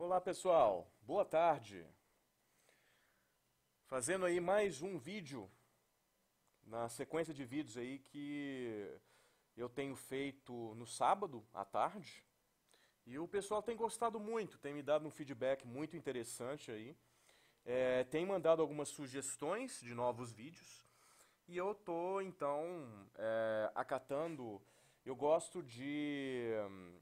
Olá pessoal, boa tarde. Fazendo aí mais um vídeo na sequência de vídeos aí que eu tenho feito no sábado à tarde. E o pessoal tem gostado muito, tem me dado um feedback muito interessante aí. É, tem mandado algumas sugestões de novos vídeos. E eu tô então é, acatando. Eu gosto de hum,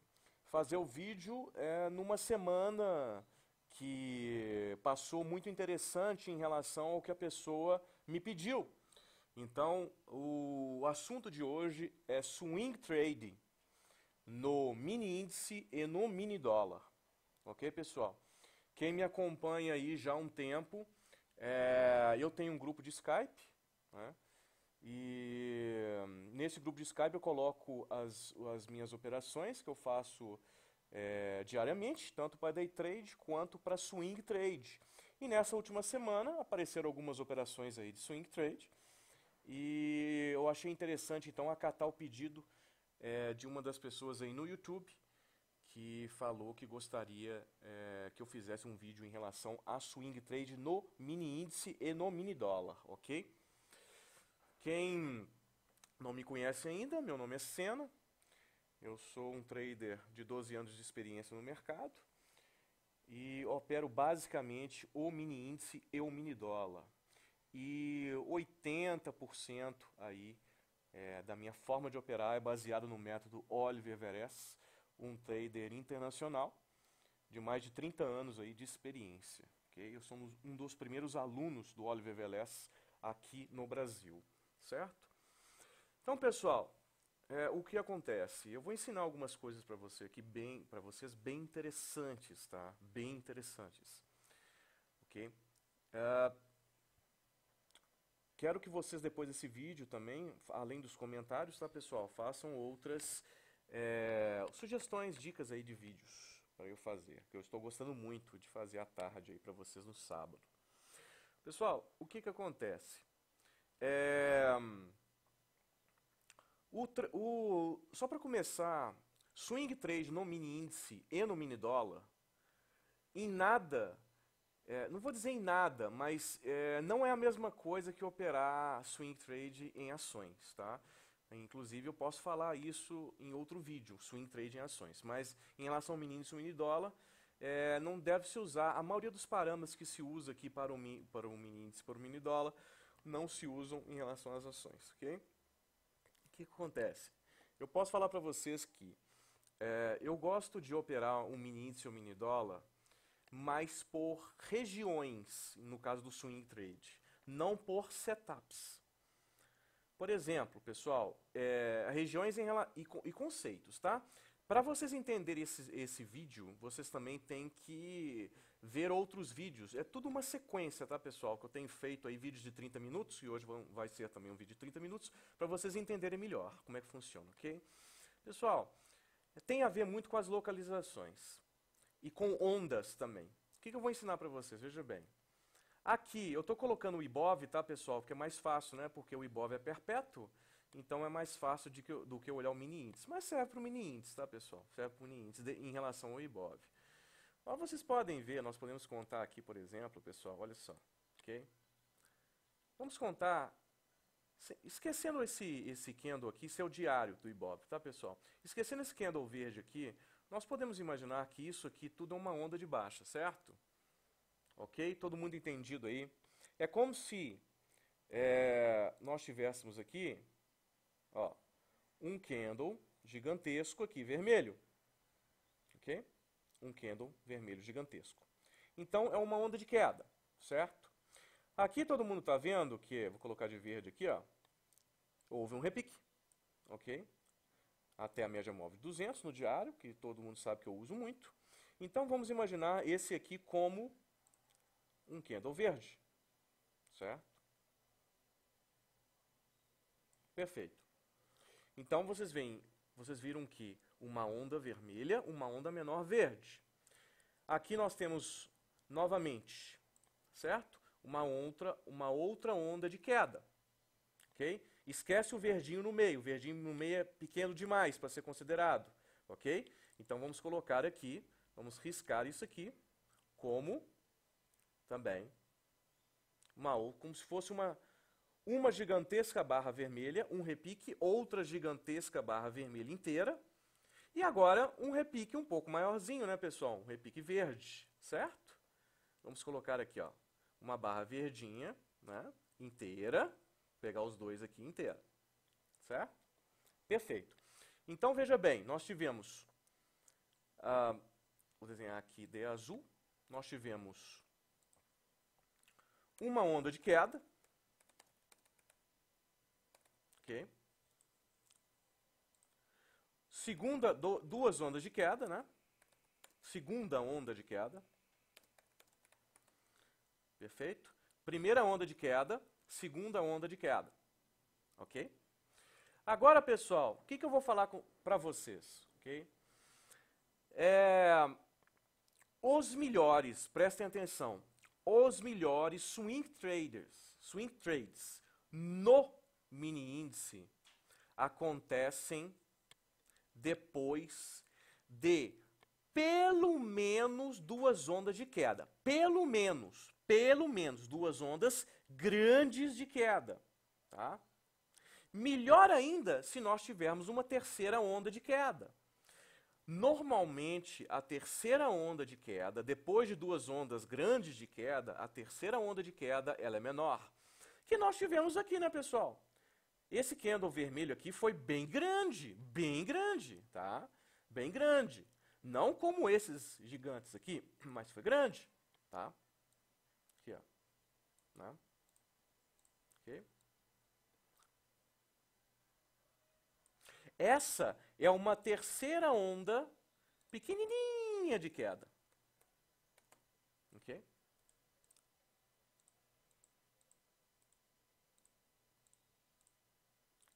fazer o vídeo é, numa semana que passou muito interessante em relação ao que a pessoa me pediu. Então, o assunto de hoje é swing trading no mini índice e no mini dólar. Ok, pessoal? Quem me acompanha aí já há um tempo, é, eu tenho um grupo de Skype né, e nesse grupo de Skype eu coloco as, as minhas operações que eu faço é, diariamente, tanto para day trade quanto para swing trade. E nessa última semana apareceram algumas operações aí de swing trade e eu achei interessante então acatar o pedido é, de uma das pessoas aí no YouTube que falou que gostaria é, que eu fizesse um vídeo em relação a swing trade no mini índice e no mini dólar, ok? Quem não me conhece ainda, meu nome é Senna, Eu sou um trader de 12 anos de experiência no mercado e opero basicamente o mini índice e o mini dólar. E 80% aí é, da minha forma de operar é baseado no método Oliver Veres, um trader internacional de mais de 30 anos aí de experiência. Okay? Eu sou um dos primeiros alunos do Oliver Veles aqui no Brasil, certo? Então, pessoal, é, o que acontece? Eu vou ensinar algumas coisas para você aqui bem, para vocês bem interessantes, tá? Bem interessantes, ok? Uh, quero que vocês depois desse vídeo também, além dos comentários, tá, pessoal, façam outras é, sugestões, dicas aí de vídeos para eu fazer, que eu estou gostando muito de fazer à tarde aí para vocês no sábado. Pessoal, o que que acontece? É o, o, só para começar, swing trade no mini índice e no mini dólar, em nada, é, não vou dizer em nada, mas é, não é a mesma coisa que operar swing trade em ações, tá? Inclusive eu posso falar isso em outro vídeo, swing trade em ações. Mas em relação ao mini índice e mini dólar, é, não deve se usar, a maioria dos parâmetros que se usa aqui para o, para o mini índice e para o mini dólar, não se usam em relação às ações, ok? que acontece? Eu posso falar para vocês que é, eu gosto de operar um mini índice ou mini dólar, mas por regiões, no caso do swing trade, não por setups. Por exemplo, pessoal, é, regiões em e, e, conceitos, tá? Para vocês entenderem esse, esse vídeo, vocês também têm que ver outros vídeos. É tudo uma sequência, tá, pessoal? Que eu tenho feito aí vídeos de 30 minutos, e hoje vão, vai ser também um vídeo de 30 minutos, para vocês entenderem melhor como é que funciona, ok? Pessoal, tem a ver muito com as localizações e com ondas também. O que, que eu vou ensinar para vocês? Veja bem. Aqui, eu estou colocando o IBOV, tá, pessoal? Porque é mais fácil, né? Porque o IBOV é perpétuo, então é mais fácil que, do que olhar o mini índice. Mas serve para o mini índice, tá, pessoal? Serve para o mini índice de, em relação ao IBOV. Mas vocês podem ver, nós podemos contar aqui, por exemplo, pessoal, olha só, ok? Vamos contar, esquecendo esse, esse candle aqui, esse é o diário do Ibob, tá pessoal? Esquecendo esse candle verde aqui, nós podemos imaginar que isso aqui tudo é uma onda de baixa, certo? Ok? Todo mundo entendido aí? É como se é, nós tivéssemos aqui ó, um candle gigantesco aqui, vermelho. Ok? um candle vermelho gigantesco. Então é uma onda de queda, certo? Aqui todo mundo está vendo que, vou colocar de verde aqui, ó, houve um repique, ok? Até a média móvel 200 no diário, que todo mundo sabe que eu uso muito. Então vamos imaginar esse aqui como um candle verde, certo? Perfeito. Então vocês veem, vocês viram que uma onda vermelha, uma onda menor verde. Aqui nós temos novamente, certo? Uma outra, uma outra onda de queda. OK? Esquece o verdinho no meio, o verdinho no meio é pequeno demais para ser considerado, OK? Então vamos colocar aqui, vamos riscar isso aqui como também uma como se fosse uma uma gigantesca barra vermelha, um repique, outra gigantesca barra vermelha inteira, e agora um repique um pouco maiorzinho, né, pessoal? Um repique verde, certo? Vamos colocar aqui, ó, uma barra verdinha, né, inteira. Pegar os dois aqui inteira, certo? Perfeito. Então, veja bem, nós tivemos, ah, vou desenhar aqui de azul, nós tivemos uma onda de queda, ok? Segunda, do, duas ondas de queda, né? Segunda onda de queda. Perfeito? Primeira onda de queda, segunda onda de queda. Ok? Agora, pessoal, o que, que eu vou falar para vocês? Ok? É, os melhores, prestem atenção, os melhores swing traders, swing trades no mini índice acontecem depois de pelo menos duas ondas de queda. Pelo menos, pelo menos duas ondas grandes de queda. Tá? Melhor ainda se nós tivermos uma terceira onda de queda. Normalmente, a terceira onda de queda, depois de duas ondas grandes de queda, a terceira onda de queda ela é menor. Que nós tivemos aqui, né, pessoal? Esse candle vermelho aqui foi bem grande, bem grande, tá? Bem grande. Não como esses gigantes aqui, mas foi grande, tá? Aqui, ó. Né? Ok? Essa é uma terceira onda pequenininha de queda.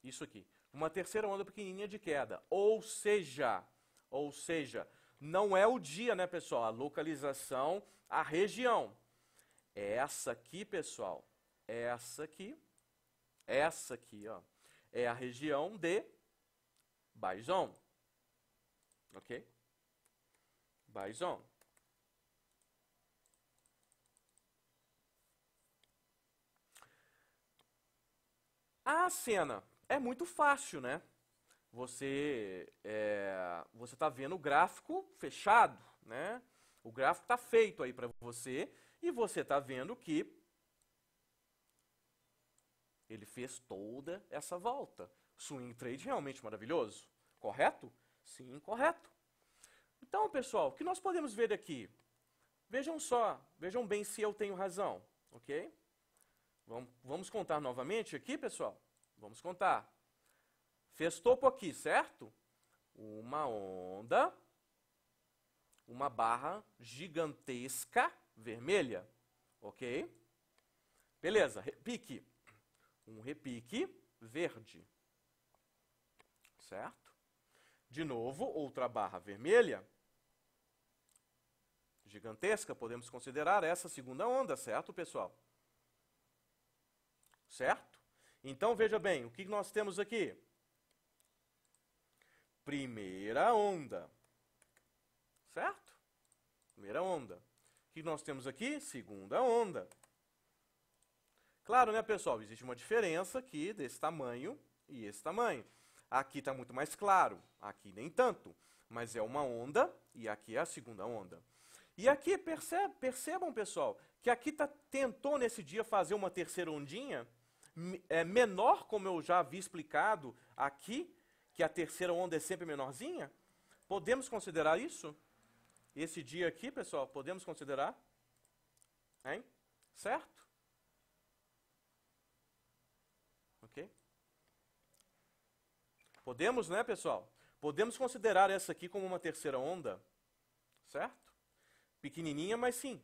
Isso aqui. Uma terceira onda pequenininha de queda. Ou seja, ou seja, não é o dia, né, pessoal? A localização, a região. É essa aqui, pessoal. É essa aqui. Essa aqui, ó. É a região de Baizon. Ok? Baizon. A cena é muito fácil, né? Você é, você está vendo o gráfico fechado, né? O gráfico está feito aí para você e você está vendo que ele fez toda essa volta. Swing trade realmente maravilhoso, correto? Sim, correto. Então, pessoal, o que nós podemos ver aqui? Vejam só, vejam bem se eu tenho razão, ok? Vamos, vamos contar novamente aqui, pessoal? Vamos contar. Fez topo aqui, certo? Uma onda, uma barra gigantesca vermelha, ok? Beleza, repique. Um repique verde, certo? De novo, outra barra vermelha, gigantesca, podemos considerar essa segunda onda, certo, pessoal? Certo? Então veja bem, o que nós temos aqui? Primeira onda. Certo? Primeira onda. O que nós temos aqui? Segunda onda. Claro, né, pessoal? Existe uma diferença aqui desse tamanho e esse tamanho. Aqui está muito mais claro, aqui nem tanto. Mas é uma onda e aqui é a segunda onda. E aqui, percebam, pessoal, que aqui tá, tentou nesse dia fazer uma terceira ondinha, é menor, como eu já havia explicado aqui, que a terceira onda é sempre menorzinha? Podemos considerar isso? Esse dia aqui, pessoal, podemos considerar? Hein? Certo? Ok? Podemos, né, pessoal? Podemos considerar essa aqui como uma terceira onda, certo? Pequenininha, mas sim.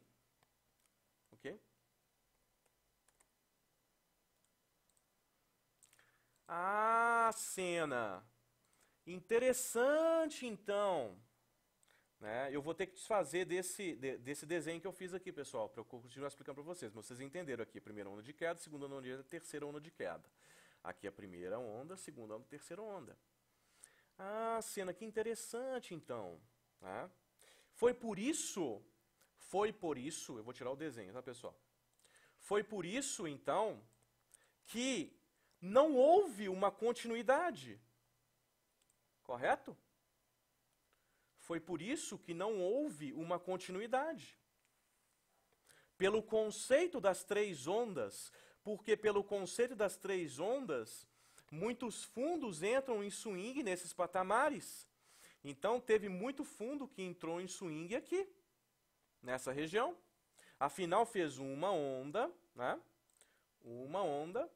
Ah, cena. Interessante, então. Né? Eu vou ter que desfazer desse, de, desse desenho que eu fiz aqui, pessoal, para eu continuar explicando para vocês. Mas vocês entenderam aqui, primeira onda de queda, segunda onda de queda, terceira onda de queda. Aqui a primeira onda, segunda onda, terceira onda. Ah, cena, que interessante, então. Né? Foi por isso, foi por isso, eu vou tirar o desenho, tá, pessoal? Foi por isso, então, que não houve uma continuidade. Correto? Foi por isso que não houve uma continuidade. Pelo conceito das três ondas, porque pelo conceito das três ondas, muitos fundos entram em swing nesses patamares. Então teve muito fundo que entrou em swing aqui, nessa região. Afinal fez uma onda, né? Uma onda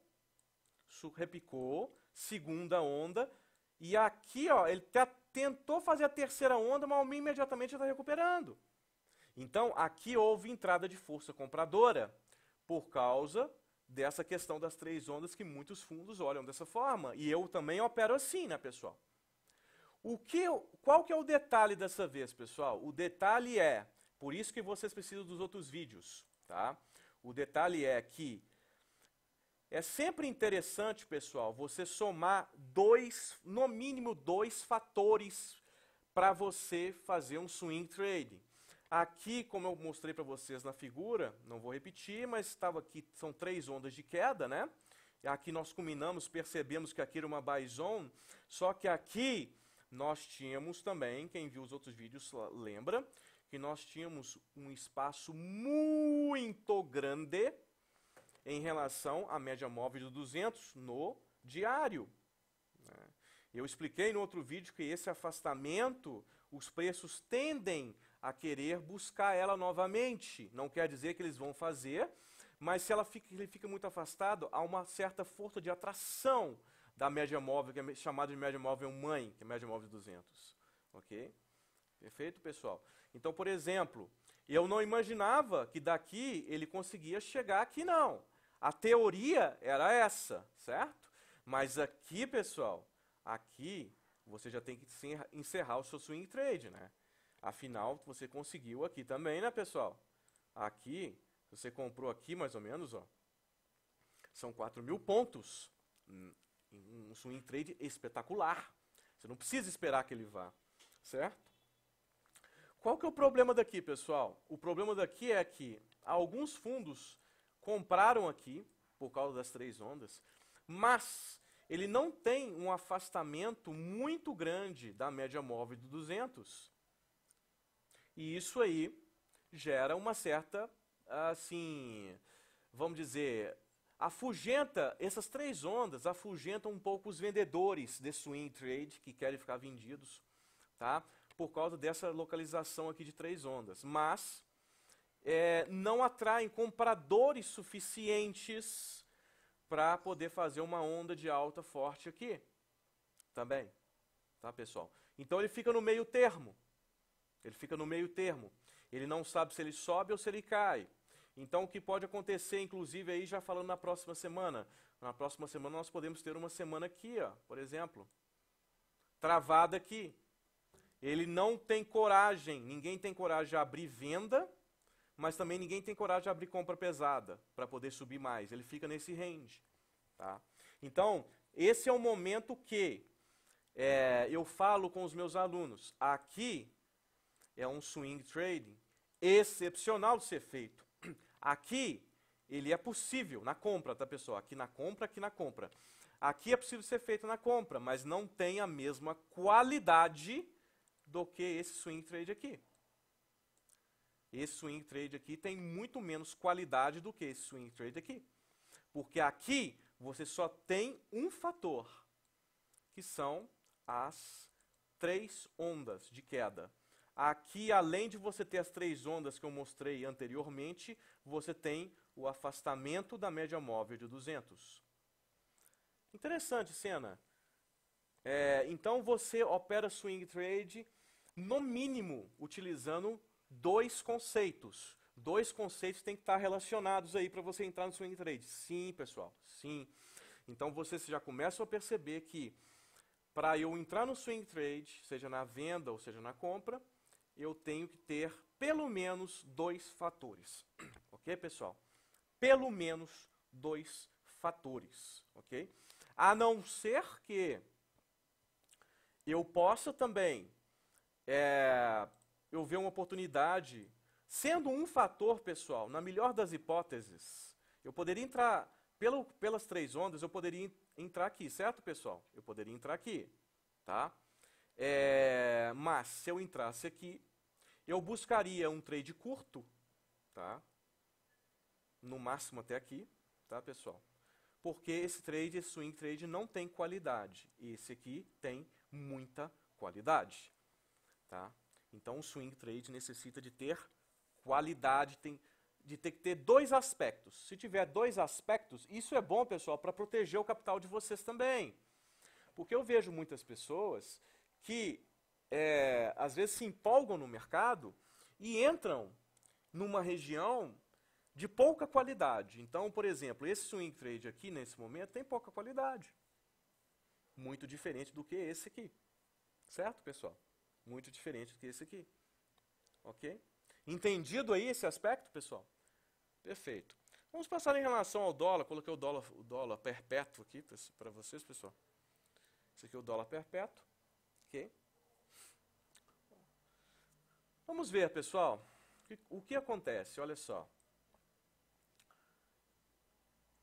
repicou, segunda onda, e aqui ó, ele até tentou fazer a terceira onda, mas o imediatamente já está recuperando. Então, aqui houve entrada de força compradora por causa dessa questão das três ondas que muitos fundos olham dessa forma. E eu também opero assim, né, pessoal? O que, qual que é o detalhe dessa vez, pessoal? O detalhe é, por isso que vocês precisam dos outros vídeos, tá? O detalhe é que é sempre interessante, pessoal, você somar dois, no mínimo dois fatores para você fazer um swing trading. Aqui, como eu mostrei para vocês na figura, não vou repetir, mas estava aqui, são três ondas de queda, né? Aqui nós combinamos, percebemos que aqui era uma buy zone, só que aqui nós tínhamos também, quem viu os outros vídeos lembra, que nós tínhamos um espaço muito grande em relação à média móvel de 200 no diário. Né? Eu expliquei no outro vídeo que esse afastamento, os preços tendem a querer buscar ela novamente. Não quer dizer que eles vão fazer, mas se ela fica, ele fica muito afastado, há uma certa força de atração da média móvel, que é chamada de média móvel mãe, que é média móvel de 200. Ok? Perfeito, pessoal? Então, por exemplo, eu não imaginava que daqui ele conseguia chegar aqui, não. A teoria era essa, certo? Mas aqui, pessoal, aqui você já tem que encerrar o seu swing trade, né? Afinal, você conseguiu aqui também, né, pessoal? Aqui, você comprou aqui mais ou menos, ó. São 4 mil pontos. Hum, um swing trade espetacular. Você não precisa esperar que ele vá, certo? Qual que é o problema daqui, pessoal? O problema daqui é que alguns fundos compraram aqui, por causa das três ondas, mas ele não tem um afastamento muito grande da média móvel de 200. E isso aí gera uma certa, assim, vamos dizer, afugenta, essas três ondas afugentam um pouco os vendedores de swing trade que querem ficar vendidos, tá? Por causa dessa localização aqui de três ondas. Mas é, não atraem compradores suficientes para poder fazer uma onda de alta forte aqui também, tá pessoal? Então ele fica no meio termo, ele fica no meio termo. Ele não sabe se ele sobe ou se ele cai. Então o que pode acontecer, inclusive aí já falando na próxima semana, na próxima semana nós podemos ter uma semana aqui, ó, por exemplo, travada aqui. Ele não tem coragem, ninguém tem coragem de abrir venda mas também ninguém tem coragem de abrir compra pesada para poder subir mais. Ele fica nesse range. Tá? Então, esse é o momento que é, eu falo com os meus alunos. Aqui é um swing trading excepcional de ser feito. Aqui ele é possível na compra, tá pessoal? Aqui na compra, aqui na compra. Aqui é possível ser feito na compra, mas não tem a mesma qualidade do que esse swing trade aqui. Esse swing trade aqui tem muito menos qualidade do que esse swing trade aqui. Porque aqui você só tem um fator, que são as três ondas de queda. Aqui, além de você ter as três ondas que eu mostrei anteriormente, você tem o afastamento da média móvel de 200. Interessante, cena. É, então você opera swing trade no mínimo utilizando dois conceitos. Dois conceitos têm que estar relacionados aí para você entrar no swing trade. Sim, pessoal, sim. Então vocês já começam a perceber que para eu entrar no swing trade, seja na venda ou seja na compra, eu tenho que ter pelo menos dois fatores. Ok, pessoal? Pelo menos dois fatores. Ok? A não ser que eu possa também é, eu ver uma oportunidade, sendo um fator, pessoal, na melhor das hipóteses, eu poderia entrar pelo, pelas três ondas, eu poderia entrar aqui, certo, pessoal? Eu poderia entrar aqui, tá? É, mas se eu entrasse aqui, eu buscaria um trade curto, tá? No máximo até aqui, tá, pessoal? Porque esse trade, esse swing trade, não tem qualidade. Esse aqui tem muita qualidade, tá? Então, o swing trade necessita de ter qualidade, tem, de ter que ter dois aspectos. Se tiver dois aspectos, isso é bom, pessoal, para proteger o capital de vocês também. Porque eu vejo muitas pessoas que, é, às vezes, se empolgam no mercado e entram numa região de pouca qualidade. Então, por exemplo, esse swing trade aqui, nesse momento, tem pouca qualidade. Muito diferente do que esse aqui. Certo, pessoal? muito diferente do que esse aqui. Ok? Entendido aí esse aspecto, pessoal? Perfeito. Vamos passar em relação ao dólar. Coloquei o dólar, o dólar perpétuo aqui para vocês, pessoal. Esse aqui é o dólar perpétuo. Ok? Vamos ver, pessoal, o que acontece. Olha só.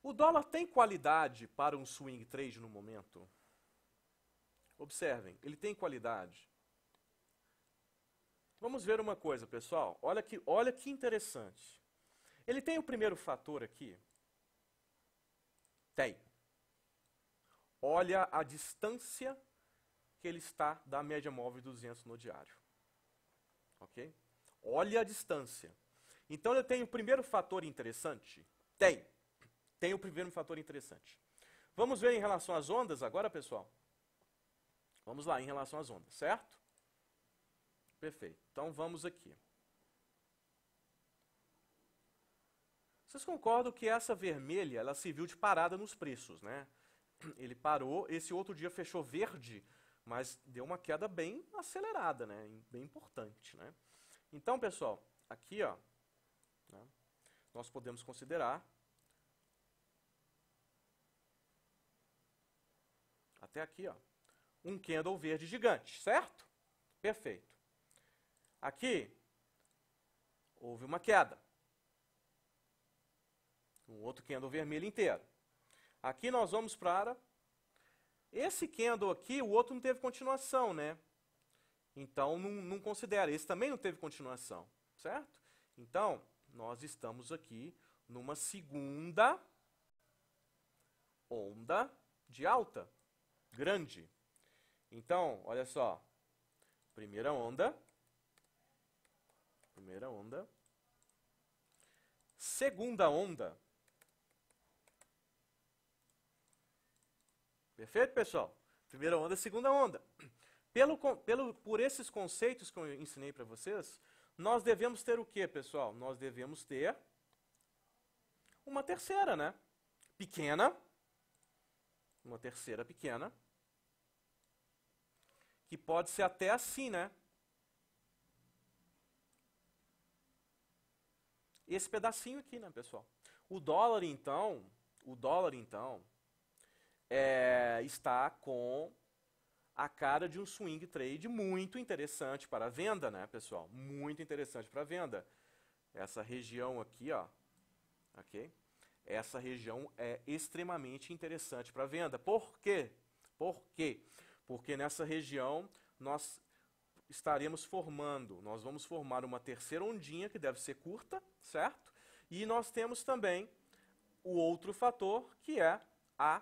O dólar tem qualidade para um swing trade no momento? Observem, ele tem qualidade. Vamos ver uma coisa, pessoal. Olha que, olha que interessante. Ele tem o primeiro fator aqui? Tem. Olha a distância que ele está da média móvel de 200 no diário. Ok? Olha a distância. Então ele tem o primeiro fator interessante? Tem. Tem o primeiro fator interessante. Vamos ver em relação às ondas agora, pessoal? Vamos lá, em relação às ondas, certo? Perfeito. Então vamos aqui. Vocês concordam que essa vermelha, ela serviu de parada nos preços, né? Ele parou, esse outro dia fechou verde, mas deu uma queda bem acelerada, né? Bem importante, né? Então, pessoal, aqui, ó, né? nós podemos considerar até aqui, ó, um candle verde gigante, certo? Perfeito. Aqui, houve uma queda. Um outro candle vermelho inteiro. Aqui nós vamos para... Esse candle aqui, o outro não teve continuação, né? Então, não, não considera. Esse também não teve continuação, certo? Então, nós estamos aqui numa segunda onda de alta grande. Então, olha só. Primeira onda, Primeira onda. Segunda onda. Perfeito, pessoal? Primeira onda, segunda onda. Pelo, pelo, por esses conceitos que eu ensinei para vocês, nós devemos ter o que, pessoal? Nós devemos ter uma terceira, né? Pequena. Uma terceira pequena. Que pode ser até assim, né? esse pedacinho aqui, né, pessoal? O dólar, então, o dólar, então, é, está com a cara de um swing trade muito interessante para a venda, né, pessoal? Muito interessante para a venda. Essa região aqui, ó, ok? Essa região é extremamente interessante para a venda. Por quê? Por quê? Porque nessa região nós estaremos formando, nós vamos formar uma terceira ondinha, que deve ser curta, certo? E nós temos também o outro fator, que é a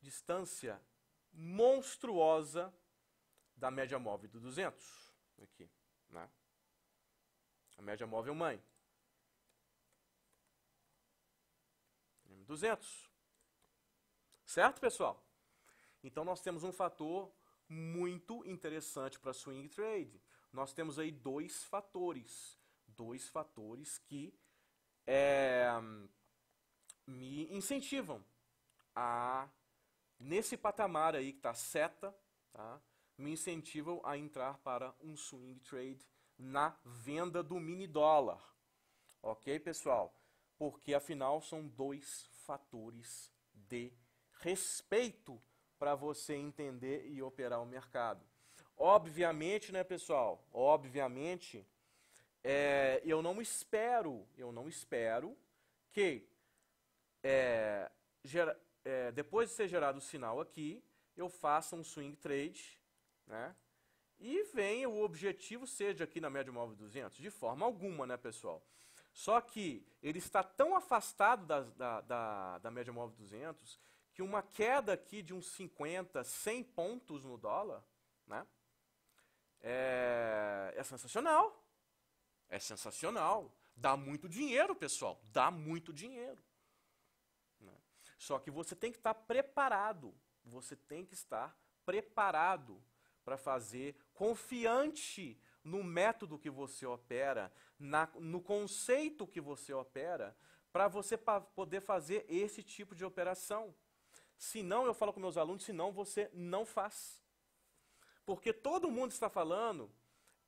distância monstruosa da média móvel do 200. Aqui, né? A média móvel mãe. 200. Certo, pessoal? Então, nós temos um fator muito interessante para swing trade. Nós temos aí dois fatores, dois fatores que é, me incentivam a nesse patamar aí que está seta, tá? me incentivam a entrar para um swing trade na venda do mini dólar, ok pessoal? Porque afinal são dois fatores de respeito para você entender e operar o mercado. Obviamente, né, pessoal? Obviamente, é, eu não espero, eu não espero que é, gera, é, depois de ser gerado o sinal aqui, eu faça um swing trade, né? E venha o objetivo seja aqui na média móvel 200, de forma alguma, né, pessoal? Só que ele está tão afastado da, da, da, da média móvel 200 que uma queda aqui de uns 50, 100 pontos no dólar, né? É, é sensacional. É sensacional. Dá muito dinheiro, pessoal. Dá muito dinheiro. Né? Só que você tem que estar preparado. Você tem que estar preparado para fazer, confiante no método que você opera, na, no conceito que você opera, para você pra poder fazer esse tipo de operação. Se não, eu falo com meus alunos, se não, você não faz. Porque todo mundo está falando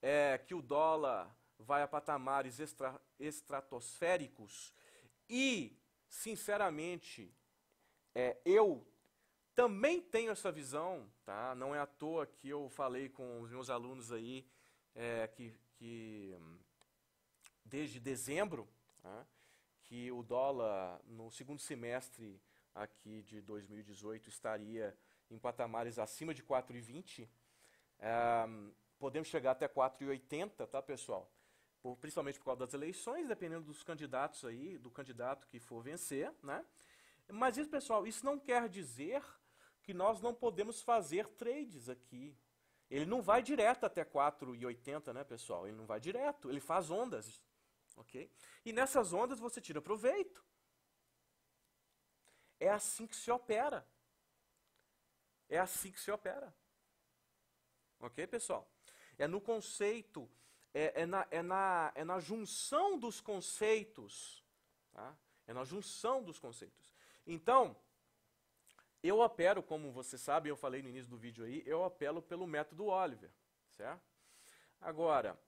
é, que o dólar vai a patamares extra, estratosféricos e, sinceramente, é, eu também tenho essa visão, tá? Não é à toa que eu falei com os meus alunos aí é, que, que desde dezembro, né, que o dólar no segundo semestre aqui de 2018 estaria em patamares acima de 4,20. Um, podemos chegar até 4,80, tá, pessoal? Por, principalmente por causa das eleições, dependendo dos candidatos aí, do candidato que for vencer, né? Mas isso, pessoal, isso não quer dizer que nós não podemos fazer trades aqui. Ele não vai direto até 4,80, né, pessoal? Ele não vai direto, ele faz ondas, ok? E nessas ondas você tira proveito. É assim que se opera. É assim que se opera. Ok, pessoal? É no conceito, é, é, na, é, na, é na junção dos conceitos. Tá? É na junção dos conceitos. Então, eu opero, como você sabe, eu falei no início do vídeo aí, eu apelo pelo método Oliver, certo? Agora,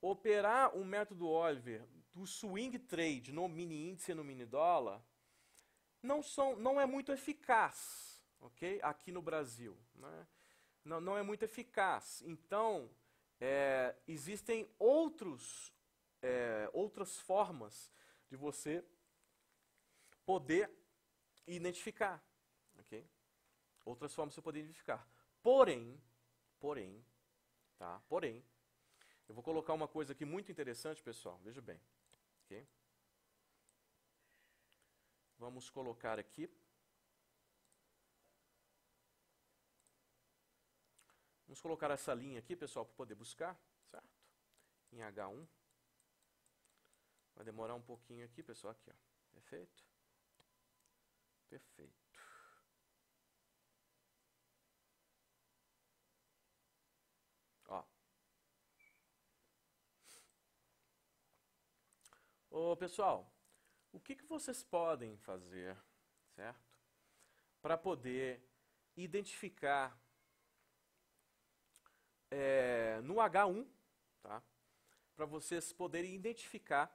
operar o método Oliver do swing trade no mini índice e no mini dólar não, são, não é muito eficaz okay? aqui no Brasil. Né? Não, não é muito eficaz. Então, é, existem outros, é, outras formas de você poder identificar. Okay? Outras formas de você poder identificar. Porém, porém, tá? Porém, eu vou colocar uma coisa aqui muito interessante, pessoal. Veja bem. Okay? Vamos colocar aqui. Vamos colocar essa linha aqui, pessoal, para poder buscar, certo? Em H1. Vai demorar um pouquinho aqui, pessoal, aqui, ó. Perfeito? Perfeito. Ó. Ô, pessoal, o que, que vocês podem fazer, certo? Para poder identificar é, no H1, tá? Para vocês poderem identificar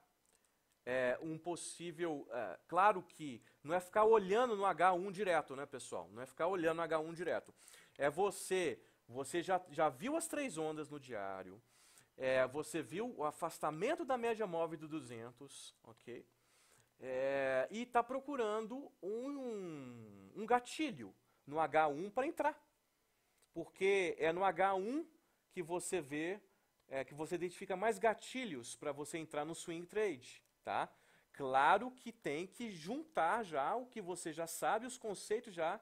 é, um possível. É, claro que não é ficar olhando no H1 direto, né, pessoal? Não é ficar olhando no H1 direto. É você. Você já, já viu as três ondas no diário. É, você viu o afastamento da média móvel do 200, ok? é, e está procurando um, um gatilho no H1 para entrar. Porque é no H1 que você vê, é, que você identifica mais gatilhos para você entrar no swing trade. Tá? Claro que tem que juntar já o que você já sabe, os conceitos já,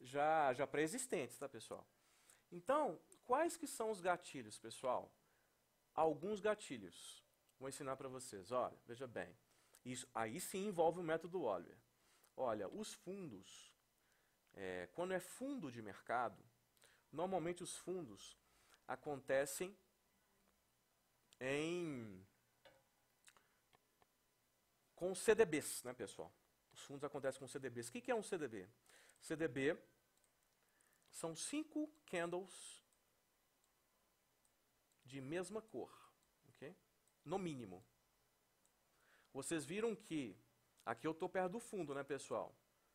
já, já pré-existentes, tá, pessoal? Então, quais que são os gatilhos, pessoal? Alguns gatilhos. Vou ensinar para vocês. Olha, veja bem. Isso, aí sim envolve o método Oliver. Olha, os fundos, é, quando é fundo de mercado, normalmente os fundos acontecem em com CDBs, né, pessoal? Os fundos acontecem com CDBs. O que é um CDB? CDB são cinco candles de mesma cor, ok? No mínimo. Vocês viram que aqui eu estou perto do fundo, né, pessoal?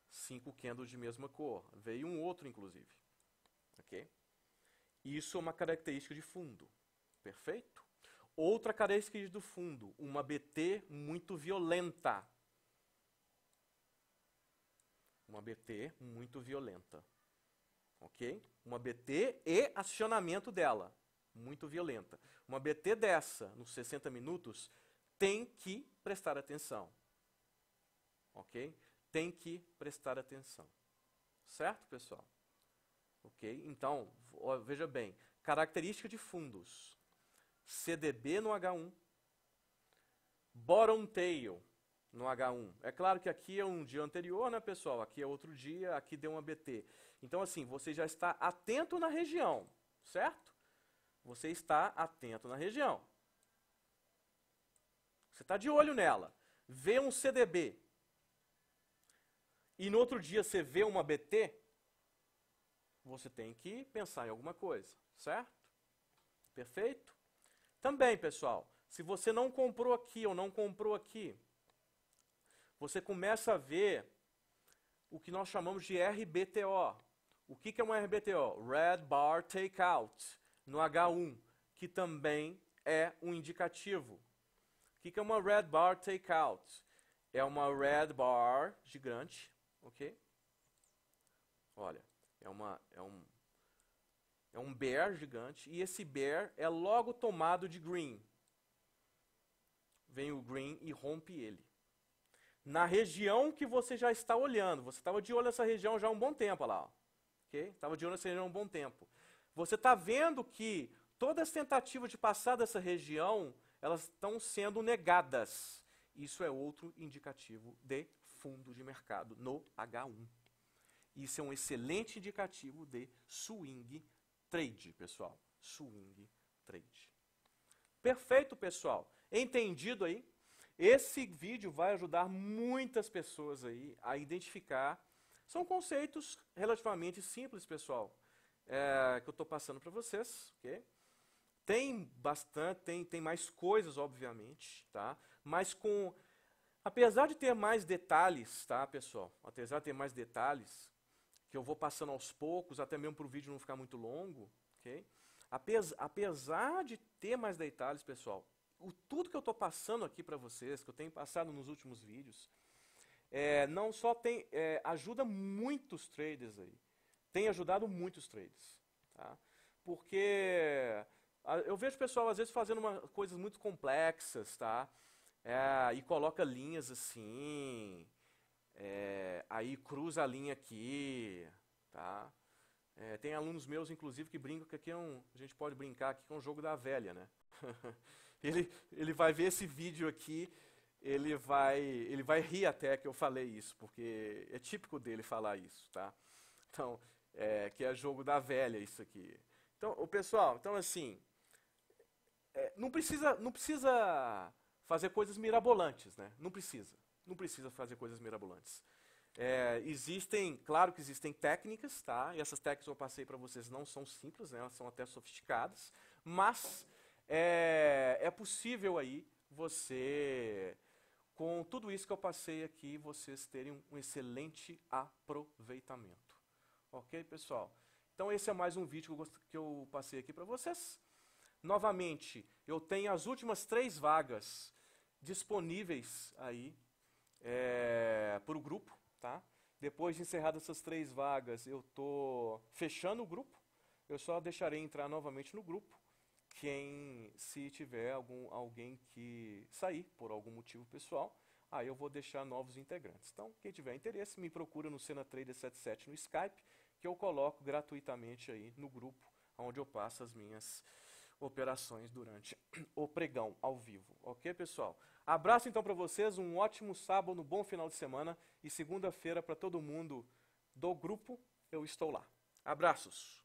Cinco candles de mesma cor. Veio um outro, inclusive. Ok? Isso é uma característica de fundo. Perfeito? Outra característica do fundo, uma BT muito violenta. Uma BT muito violenta. Ok? Uma BT e acionamento dela. Muito violenta. Uma BT dessa, nos 60 minutos, tem que prestar atenção. Ok? Tem que prestar atenção. Certo, pessoal? Ok? Então, veja bem: característica de fundos: CDB no H1, bottom tail no H1. É claro que aqui é um dia anterior, né, pessoal? Aqui é outro dia, aqui deu uma BT. Então, assim, você já está atento na região, certo? Você está atento na região. Você está de olho nela. Vê um CDB. E no outro dia você vê uma BT, você tem que pensar em alguma coisa, certo? Perfeito? Também, pessoal, se você não comprou aqui ou não comprou aqui, você começa a ver o que nós chamamos de RBTO. O que é um RBTO? Red Bar Takeout, no H1, que também é um indicativo. O que é uma red bar takeout? É uma red bar gigante, ok? Olha, é, uma, é, um, é um bear gigante e esse bear é logo tomado de green. Vem o green e rompe ele. Na região que você já está olhando, você estava de olho nessa região já há um bom tempo, lá. ok? Estava de olho nessa região há um bom tempo. Você está vendo que todas as tentativas de passar dessa região elas estão sendo negadas. Isso é outro indicativo de fundo de mercado no H1. Isso é um excelente indicativo de swing trade, pessoal. Swing trade. Perfeito, pessoal. Entendido aí? Esse vídeo vai ajudar muitas pessoas aí a identificar. São conceitos relativamente simples, pessoal, é, que eu estou passando para vocês, ok? Tem bastante, tem, tem mais coisas, obviamente, tá? Mas com. Apesar de ter mais detalhes, tá, pessoal? Apesar de ter mais detalhes, que eu vou passando aos poucos, até mesmo para o vídeo não ficar muito longo, ok? Apesar, apesar de ter mais detalhes, pessoal, o tudo que eu estou passando aqui para vocês, que eu tenho passado nos últimos vídeos, é, não só tem é, ajuda muitos traders aí, tem ajudado muitos traders, tá? Porque ah, eu vejo pessoal às vezes fazendo uma, coisas muito complexas, tá? É, e coloca linhas assim, é, aí cruza a linha aqui, tá? É, tem alunos meus, inclusive, que brincam que aqui é um, a gente pode brincar aqui com é um jogo da velha, né? ele, ele vai ver esse vídeo aqui, ele vai, ele vai rir até que eu falei isso, porque é típico dele falar isso, tá? Então, é, que é jogo da velha isso aqui. Então, o pessoal, então assim, é, não, precisa, não precisa fazer coisas mirabolantes, né? Não precisa. Não precisa fazer coisas mirabolantes. É, existem, claro que existem técnicas, tá? E essas técnicas que eu passei para vocês não são simples, né? elas são até sofisticadas, mas é, é possível aí você, com tudo isso que eu passei aqui, vocês terem um excelente aproveitamento. Ok, pessoal? Então esse é mais um vídeo que eu, que eu passei aqui para vocês. Novamente, eu tenho as últimas três vagas disponíveis aí é, para o grupo, tá? Depois de encerradas essas três vagas, eu estou fechando o grupo. Eu só deixarei entrar novamente no grupo quem, se tiver algum, alguém que sair por algum motivo pessoal, aí eu vou deixar novos integrantes. Então, quem tiver interesse, me procura no Cena 77 no Skype, que eu coloco gratuitamente aí no grupo onde eu passo as minhas operações durante o pregão ao vivo. Ok, pessoal? Abraço então para vocês, um ótimo sábado, um bom final de semana e segunda-feira para todo mundo do grupo, eu estou lá. Abraços!